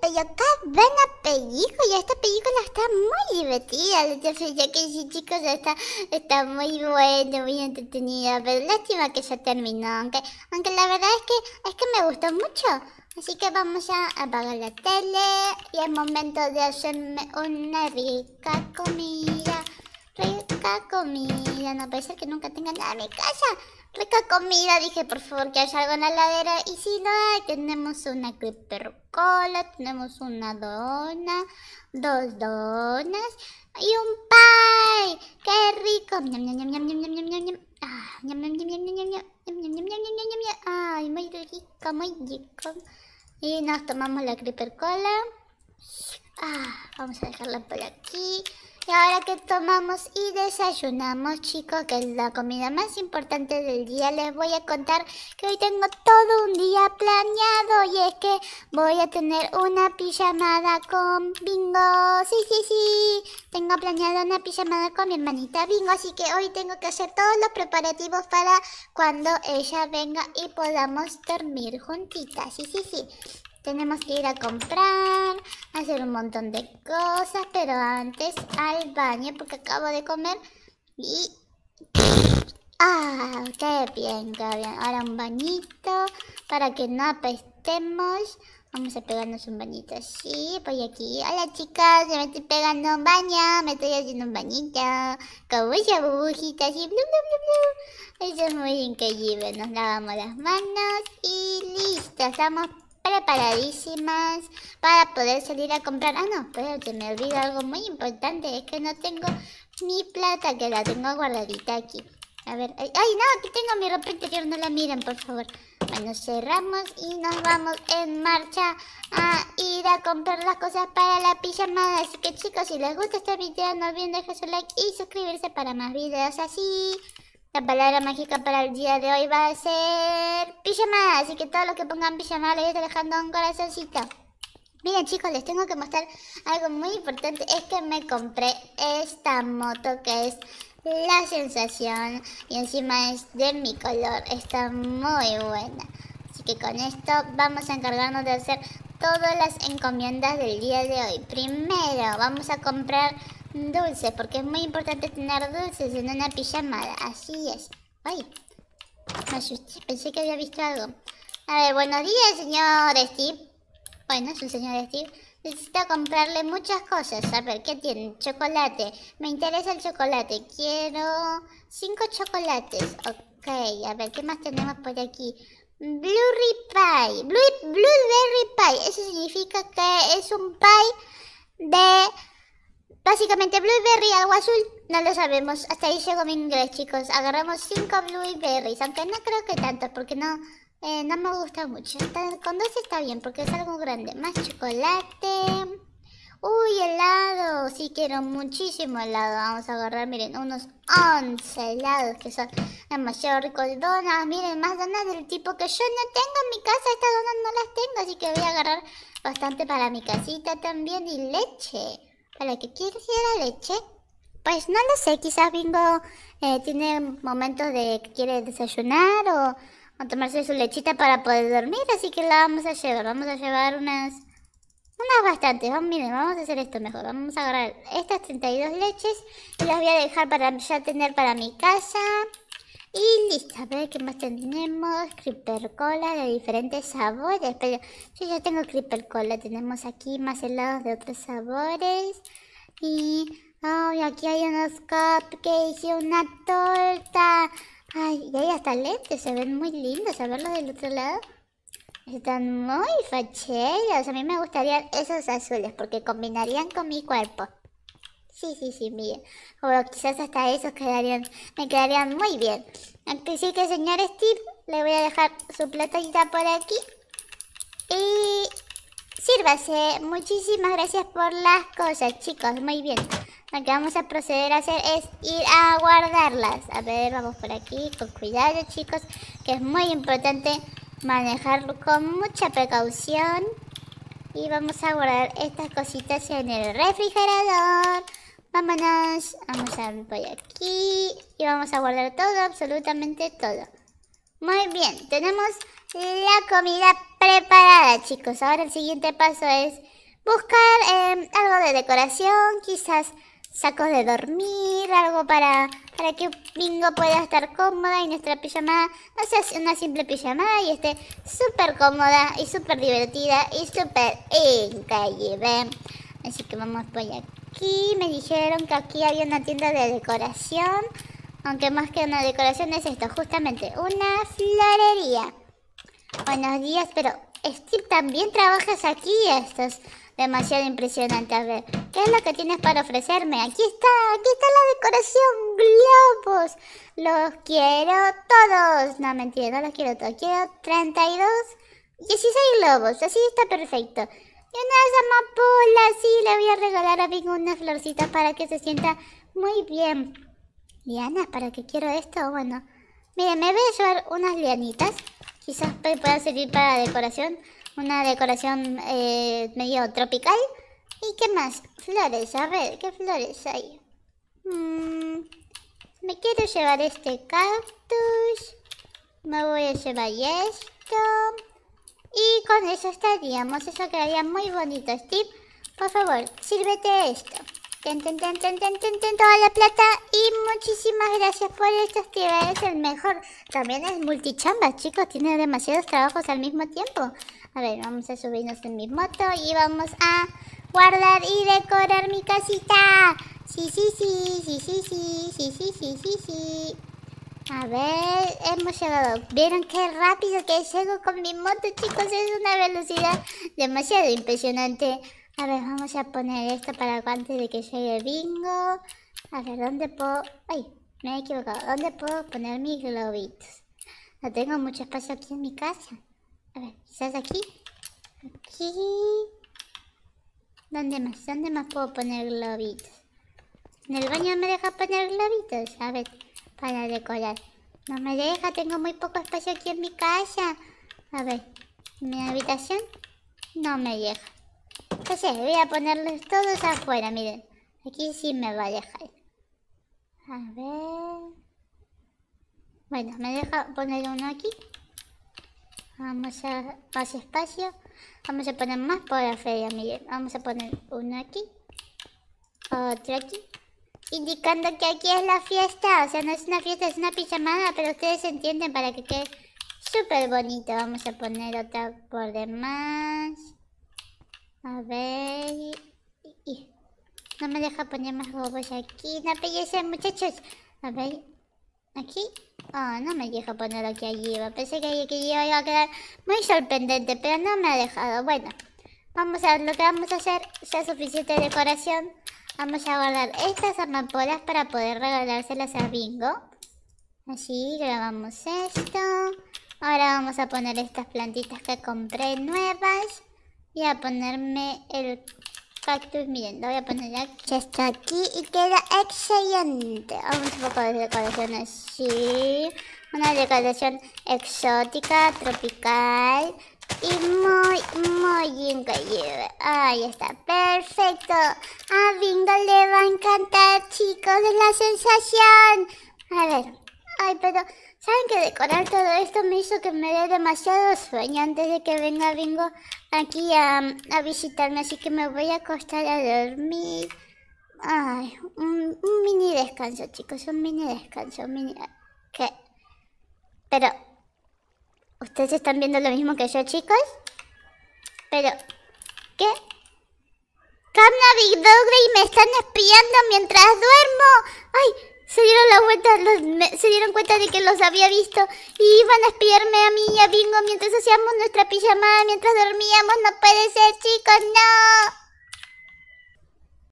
pero a buena película. Esta película está muy divertida. ya que sí, chicos, está, está muy bueno, muy entretenida. Pero lástima que se terminó. Aunque, aunque la verdad es que, es que me gustó mucho. Así que vamos a apagar la tele y es momento de hacerme una rica comida. Rica comida. No puede ser que nunca tenga nada en mi casa rica comida. Dije, por favor, que haya algo en la ladera. Y si no, hay, tenemos una creeper cola, tenemos una dona, dos donas y un pie. ¡Qué rico! muy rico, muy rico! Y nos tomamos la creeper cola. Ah, vamos a dejarla por aquí. Y ahora que tomamos y desayunamos, chicos, que es la comida más importante del día, les voy a contar que hoy tengo todo un día planeado y es que voy a tener una pijamada con Bingo. Sí, sí, sí. Tengo planeado una pijamada con mi hermanita Bingo, así que hoy tengo que hacer todos los preparativos para cuando ella venga y podamos dormir juntitas. Sí, sí, sí. Tenemos que ir a comprar, hacer un montón de cosas, pero antes al baño porque acabo de comer y... ¡Ah! ¡Qué bien, bien! Ahora un bañito para que no apestemos. Vamos a pegarnos un bañito así, voy aquí. Hola chicas, me estoy pegando un baño, me estoy haciendo un bañito. Con muchas burbujitas y Eso es muy increíble. Nos lavamos las manos y listo, estamos preparadísimas para poder salir a comprar. Ah, no, pero pues se me olvido algo muy importante, es que no tengo mi plata, que la tengo guardadita aquí. A ver, ay, no, aquí tengo mi ropa interior, no la miren, por favor. Bueno, cerramos y nos vamos en marcha a ir a comprar las cosas para la pijamada. Así que chicos, si les gusta este video, no olviden dejar su like y suscribirse para más videos así. La palabra mágica para el día de hoy va a ser pijamada, así que todos los que pongan pijamada les estoy dejando un corazoncito. Miren chicos, les tengo que mostrar algo muy importante, es que me compré esta moto que es la sensación y encima es de mi color, está muy buena. Así que con esto vamos a encargarnos de hacer todas las encomiendas del día de hoy. Primero vamos a comprar Dulce, porque es muy importante tener dulces en una pijamada. Así es. Ay, me asusté. Pensé que había visto algo. A ver, buenos días, señor Steve. Bueno, es el señor Steve. Necesito comprarle muchas cosas. A ver, ¿qué tiene? Chocolate. Me interesa el chocolate. Quiero cinco chocolates. Ok, a ver, ¿qué más tenemos por aquí? Blueberry pie. Blue, blueberry pie. Eso significa que es un pie de Básicamente blueberry, agua azul, no lo sabemos. Hasta ahí llegó mi inglés, chicos. Agarramos 5 blueberries, aunque no creo que tanto, porque no, eh, no me gusta mucho. Con 12 está bien, porque es algo grande. Más chocolate. Uy, helado. si quiero muchísimo helado. Vamos a agarrar, miren, unos 11 helados que son demasiado ricos. Donas, miren, más donas del tipo que yo no tengo en mi casa. Estas donas no las tengo, así que voy a agarrar bastante para mi casita también. Y leche para que la leche. Pues no lo sé, quizás Bingo eh, tiene momentos de que quiere desayunar o, tomarse su lechita para poder dormir, así que la vamos a llevar. Vamos a llevar unas, unas bastantes. Vamos, miren, vamos a hacer esto mejor. Vamos a agarrar estas 32 leches y las voy a dejar para ya tener para mi casa. Y listo, a ver qué más tenemos. Creeper cola de diferentes sabores. Pero yo ya tengo creeper cola. Tenemos aquí más helados de otros sabores. Y, oh, aquí hay unos cupcakes y una torta. Ay, y hay hasta lentes. Se ven muy lindos. A verlos del otro lado. Están muy facheros. A mí me gustaría esos azules porque combinarían con mi cuerpo. Sí, sí, sí, bien. Bueno, quizás hasta esos quedarían, me quedarían muy bien. Aunque sí que, señor Steve, le voy a dejar su platita por aquí. Y sírvase. Muchísimas gracias por las cosas, chicos. Muy bien. Lo que vamos a proceder a hacer es ir a guardarlas. A ver, vamos por aquí con cuidado, chicos, que es muy importante manejarlo con mucha precaución. Y vamos a guardar estas cositas en el refrigerador. Vámonos, vamos a ir por aquí y vamos a guardar todo, absolutamente todo. Muy bien, tenemos la comida preparada, chicos. Ahora el siguiente paso es buscar em, algo de decoración, quizás sacos de dormir, algo para, para que Bingo pueda estar cómoda y nuestra pijamada no sea una simple pijamada y esté súper cómoda y súper divertida y súper increíble. Así que vamos por aquí aquí me dijeron que aquí había una tienda de decoración. Aunque más que una decoración es esto, justamente una florería. Buenos días, pero Steve, también trabajas aquí. Esto es demasiado impresionante. A ver, ¿qué es lo que tienes para ofrecerme? Aquí está, aquí está la decoración. Globos. Los quiero todos. No, mentira, no los quiero todos. Quiero 32, 16 globos. Así está perfecto una amapolas. Sí, le voy a regalar a Bing unas florcitas para que se sienta muy bien. Liana, ¿para qué quiero esto? Bueno, mira, me voy a llevar unas lianitas. Quizás pueda servir para decoración. Una decoración eh, medio tropical. ¿Y qué más? Flores, a ver, ¿qué flores hay? Mm, me quiero llevar este cactus. Me voy a llevar esto. Y con eso estaríamos, eso quedaría muy bonito, Steve. Por favor, sírvete esto. Ten, ten, ten, ten, ten, ten, toda la plata. Y muchísimas gracias por esto, Steve. Es el mejor. También es multichamba, chicos. Tiene demasiados trabajos al mismo tiempo. A ver, vamos a subirnos en mi moto y vamos a guardar y decorar mi casita. Sí, sí, sí, sí, sí, sí, sí, sí, sí, sí, sí. A ver, hemos llegado. ¿Vieron qué rápido que llego con mi moto, chicos? Es una velocidad demasiado impresionante. A ver, vamos a poner esto para antes de que llegue el bingo. A ver, ¿dónde puedo...? Ay, me he equivocado. ¿Dónde puedo poner mis globitos? No tengo mucho espacio aquí en mi casa. A ver, quizás aquí. Aquí. ¿Dónde más? ¿Dónde más puedo poner globitos? En el baño me deja poner globitos. A ver para decorar. No me deja, tengo muy poco espacio aquí en mi casa. A ver, mi habitación no me deja. Entonces voy a ponerlos todos afuera, miren. Aquí sí me va a dejar. A ver... Bueno, me deja poner uno aquí. Vamos a más espacio. Vamos a poner más por afuera, miren. Vamos a poner uno aquí. Otro aquí indicando que aquí es la fiesta. O sea, no es una fiesta, es una pijamada, pero ustedes entienden para que quede súper bonito. Vamos a poner otra por demás. A ver... No me deja poner más globos aquí. No pellece, muchachos. A ver. Aquí. Oh, no me deja poner aquí allí. Pensé que aquí iba a quedar muy sorprendente, pero no me ha dejado. Bueno, vamos a ver lo que vamos a hacer. Ya suficiente decoración. Vamos a guardar estas amapolas para poder regalárselas a Bingo. Así, grabamos esto. Ahora vamos a poner estas plantitas que compré nuevas. Y a ponerme el cactus. Miren, lo voy a poner aquí. Ya está aquí y queda excelente. Vamos un poco de decoración así. Una decoración exótica, tropical y muy, muy increíble. Ahí está, perfecto. A Bingo le va a encantar, chicos, es la sensación. A ver, ay, pero... ¿Saben que decorar todo esto me hizo que me dé demasiado sueño antes de que venga Bingo aquí a, visitarme? Así que me voy a acostar a dormir. Ay, un, mini descanso, chicos, un mini descanso, un mini... ¿Qué? Pero, Ustedes están viendo lo mismo que yo, chicos. Pero, ¿qué? Camna Big y me están espiando mientras duermo. ¡Ay! Se dieron, la vuelta, se dieron cuenta de que los había visto y iban a espiarme a mí y a Bingo mientras hacíamos nuestra pijama! mientras dormíamos. No puede ser, chicos, no.